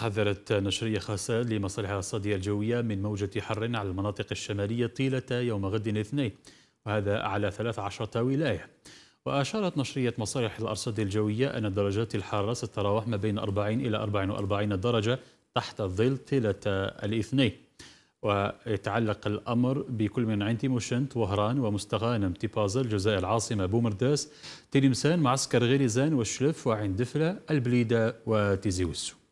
حذرت نشرية خاصة لمصالح الصادية الجوية من موجة حر على المناطق الشمالية طيلة يوم غد الاثنين وهذا على 13 ولاية وأشارت نشرية مصالح الأرصاد الجوية أن درجات الحرارة ستتراوح ما بين 40 إلى 44 درجة تحت الظل طيلة الاثنين ويتعلق الأمر بكل من عين تيموشنت وهران ومستغانم تيبازل جزائر العاصمة بومرداس تلمسان معسكر غريزان والشلف وعين دفلة البليدة وتيزي وسو